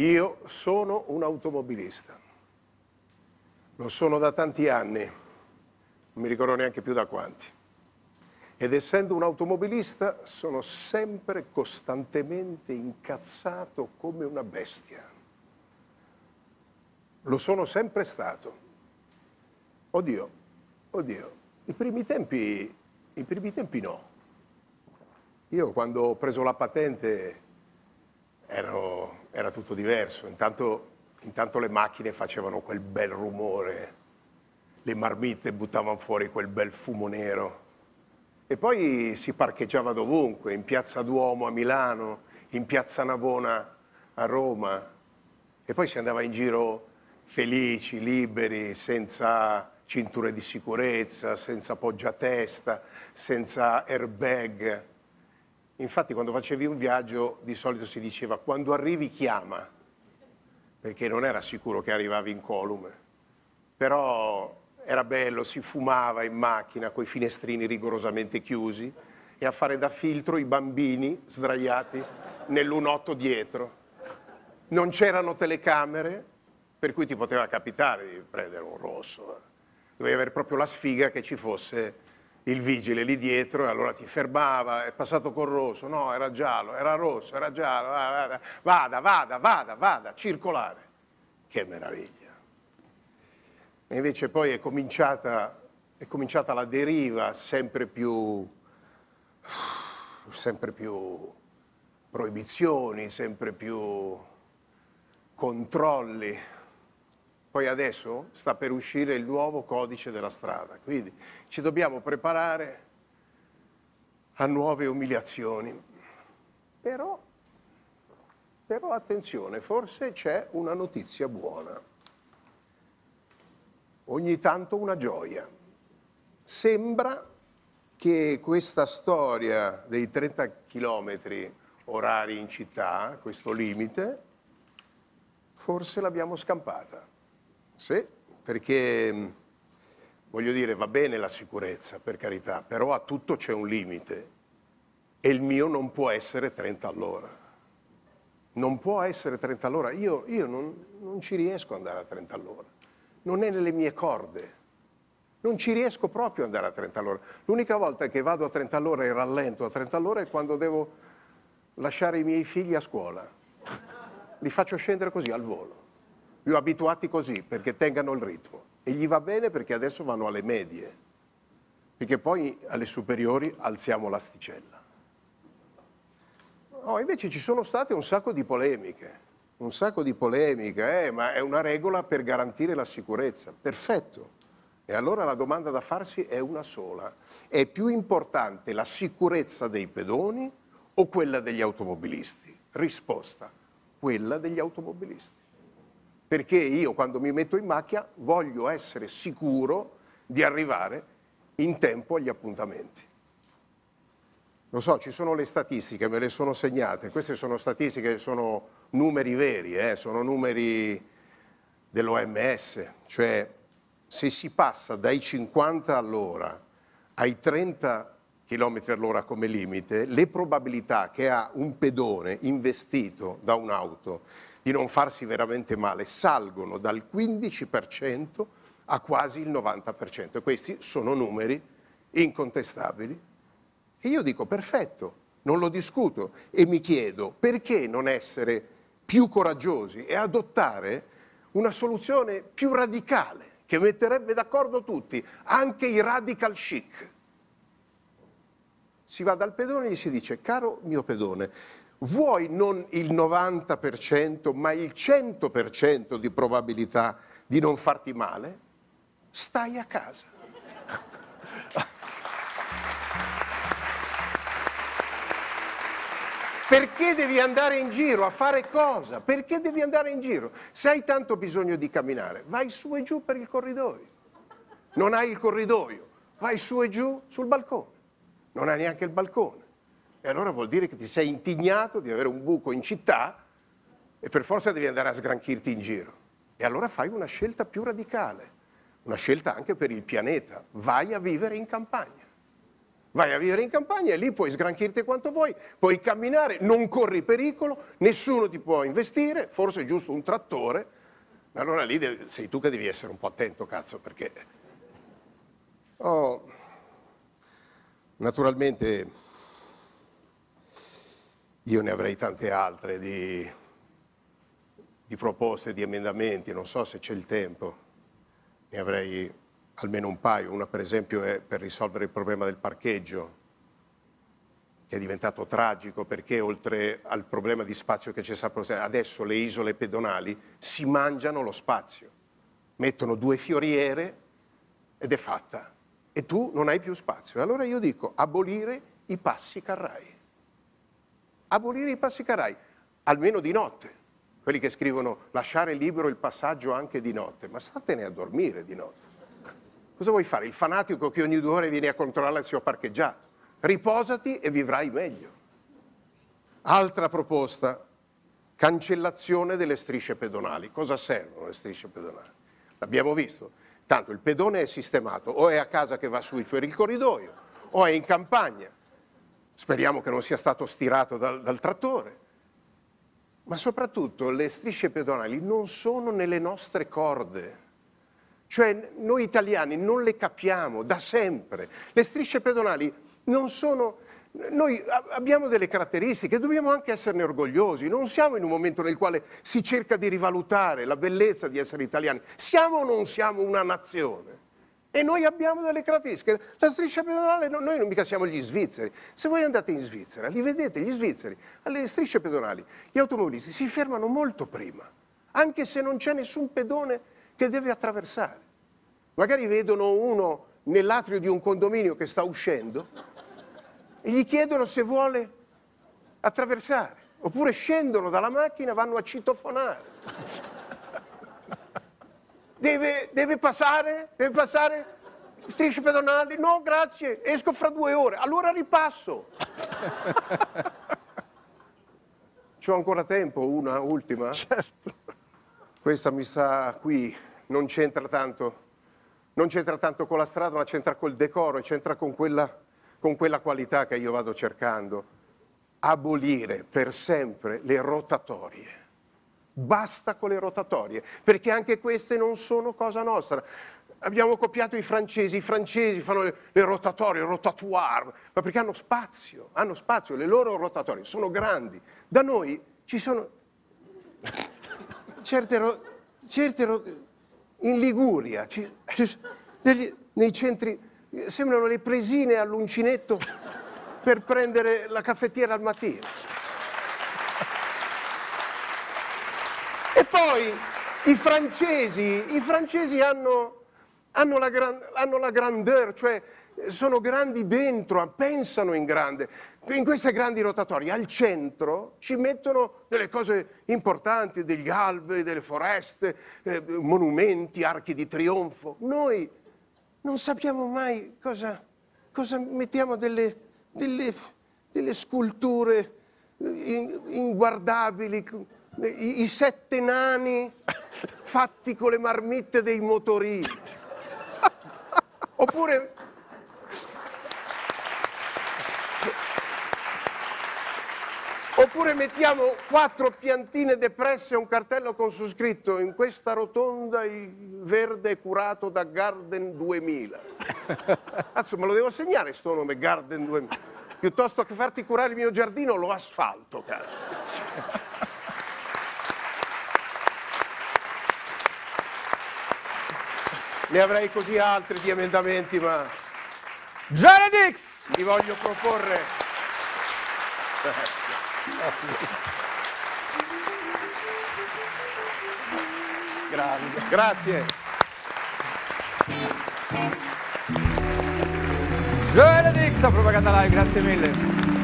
Io sono un automobilista. Lo sono da tanti anni, non mi ricordo neanche più da quanti. Ed essendo un automobilista sono sempre costantemente incazzato come una bestia. Lo sono sempre stato. Oddio, oddio, i primi tempi, i primi tempi no. Io quando ho preso la patente ero era tutto diverso. Intanto, intanto le macchine facevano quel bel rumore, le marmitte buttavano fuori quel bel fumo nero. E poi si parcheggiava dovunque, in piazza Duomo a Milano, in piazza Navona a Roma. E poi si andava in giro felici, liberi, senza cinture di sicurezza, senza poggiatesta, senza airbag. Infatti quando facevi un viaggio di solito si diceva quando arrivi chiama, perché non era sicuro che arrivavi in colume, però era bello, si fumava in macchina con i finestrini rigorosamente chiusi e a fare da filtro i bambini sdraiati nell'unotto dietro. Non c'erano telecamere, per cui ti poteva capitare di prendere un rosso. Eh. Dovevi avere proprio la sfiga che ci fosse il vigile lì dietro e allora ti fermava, è passato col rosso, no, era giallo, era rosso, era giallo, vada, vada, vada, vada, vada circolare. Che meraviglia. E invece poi è cominciata, è cominciata la deriva sempre più, sempre più proibizioni, sempre più controlli, poi adesso sta per uscire il nuovo codice della strada, quindi ci dobbiamo preparare a nuove umiliazioni. Però, però attenzione, forse c'è una notizia buona. Ogni tanto una gioia. Sembra che questa storia dei 30 km orari in città, questo limite, forse l'abbiamo scampata. Sì, perché mm, voglio dire, va bene la sicurezza, per carità, però a tutto c'è un limite e il mio non può essere 30 all'ora. Non può essere 30 all'ora. Io, io non, non, ci riesco ad andare a 30 all'ora. Non è nelle mie corde. Non ci riesco proprio ad andare a 30 all'ora. L'unica volta che vado a 30 all'ora e rallento a 30 all'ora è quando devo lasciare i miei figli a scuola. Li faccio scendere così al volo più abituati così perché tengano il ritmo e gli va bene perché adesso vanno alle medie, perché poi alle superiori alziamo l'asticella. No, invece ci sono state un sacco di polemiche, un sacco di polemiche, eh, ma è una regola per garantire la sicurezza. Perfetto. E allora la domanda da farsi è una sola. È più importante la sicurezza dei pedoni o quella degli automobilisti? Risposta, quella degli automobilisti perché io quando mi metto in macchina voglio essere sicuro di arrivare in tempo agli appuntamenti. Lo so, ci sono le statistiche, me le sono segnate, queste sono statistiche, sono numeri veri, eh? sono numeri dell'OMS, cioè se si passa dai 50 all'ora ai 30 all'ora, km all'ora come limite, le probabilità che ha un pedone investito da un'auto di non farsi veramente male salgono dal 15% a quasi il 90%. E questi sono numeri incontestabili. E io dico perfetto, non lo discuto e mi chiedo perché non essere più coraggiosi e adottare una soluzione più radicale che metterebbe d'accordo tutti, anche i radical chic. Si va dal pedone e gli si dice, caro mio pedone, vuoi non il 90% ma il 100% di probabilità di non farti male? Stai a casa. Perché devi andare in giro? A fare cosa? Perché devi andare in giro? Se hai tanto bisogno di camminare, vai su e giù per il corridoio. Non hai il corridoio, vai su e giù sul balcone non hai neanche il balcone. E allora vuol dire che ti sei intignato di avere un buco in città e per forza devi andare a sgranchirti in giro. E allora fai una scelta più radicale, una scelta anche per il pianeta. Vai a vivere in campagna. Vai a vivere in campagna e lì puoi sgranchirti quanto vuoi, puoi camminare, non corri pericolo, nessuno ti può investire, forse è giusto un trattore, ma allora lì sei tu che devi essere un po' attento, cazzo, perché... Oh. Naturalmente io ne avrei tante altre di, di proposte, di emendamenti, non so se c'è il tempo, ne avrei almeno un paio, una per esempio è per risolvere il problema del parcheggio, che è diventato tragico perché oltre al problema di spazio che c'è stato adesso le isole pedonali si mangiano lo spazio, mettono due fioriere ed è fatta e tu non hai più spazio. Allora io dico abolire i passi carrai. Abolire i passi carrai, almeno di notte. Quelli che scrivono lasciare libero il passaggio anche di notte, ma statene a dormire di notte. Cosa vuoi fare? Il fanatico che ogni due ore viene a controllare se ho parcheggiato. Riposati e vivrai meglio. Altra proposta, cancellazione delle strisce pedonali. Cosa servono le strisce pedonali? L'abbiamo visto Tanto il pedone è sistemato, o è a casa che va su per il corridoio, o è in campagna. Speriamo che non sia stato stirato dal, dal trattore. Ma soprattutto le strisce pedonali non sono nelle nostre corde. Cioè noi italiani non le capiamo da sempre. Le strisce pedonali non sono noi abbiamo delle caratteristiche, dobbiamo anche esserne orgogliosi, non siamo in un momento nel quale si cerca di rivalutare la bellezza di essere italiani, siamo o non siamo una nazione? E noi abbiamo delle caratteristiche. La striscia pedonale, no, noi non mica siamo gli svizzeri. Se voi andate in Svizzera, li vedete, gli svizzeri, alle strisce pedonali, gli automobilisti si fermano molto prima, anche se non c'è nessun pedone che deve attraversare. Magari vedono uno nell'atrio di un condominio che sta uscendo e gli chiedono se vuole attraversare, oppure scendono dalla macchina e vanno a citofonare. deve, deve passare? Deve passare? Strisce pedonali? No, grazie, esco fra due ore. Allora ripasso. C'ho ancora tempo, una ultima? Certo. Questa mi sa qui, non c'entra tanto. Non c'entra tanto con la strada, ma c'entra col decoro c'entra con quella con quella qualità che io vado cercando, abolire per sempre le rotatorie. Basta con le rotatorie, perché anche queste non sono cosa nostra. Abbiamo copiato i francesi, i francesi fanno le, le rotatorie, rotatoire, ma perché hanno spazio, hanno spazio, le loro rotatorie sono grandi. Da noi ci sono certe, ro, ro, in Liguria, ci, degli, nei centri sembrano le presine all'uncinetto per prendere la caffettiera al mattino. E poi i francesi, i francesi hanno, hanno, la, gran, hanno la grandeur, cioè sono grandi dentro, pensano in grande. In queste grandi rotatorie al centro ci mettono delle cose importanti, degli alberi, delle foreste, eh, monumenti, archi di trionfo. Noi non sappiamo mai cosa, cosa mettiamo delle, delle, delle sculture inguardabili, i, i sette nani fatti con le marmitte dei motorini. Oppure Oppure mettiamo quattro piantine depresse e un cartello con su scritto in questa rotonda il verde è curato da Garden 2000. Cazzo, me lo devo segnare sto nome, Garden 2000. Piuttosto che farti curare il mio giardino, lo asfalto, cazzo. Ne avrei così altri di emendamenti, ma... Jared X! Li voglio proporre... Grazie. Grazie. Grazie. Gioele Dix a Propaganda Live, grazie mille.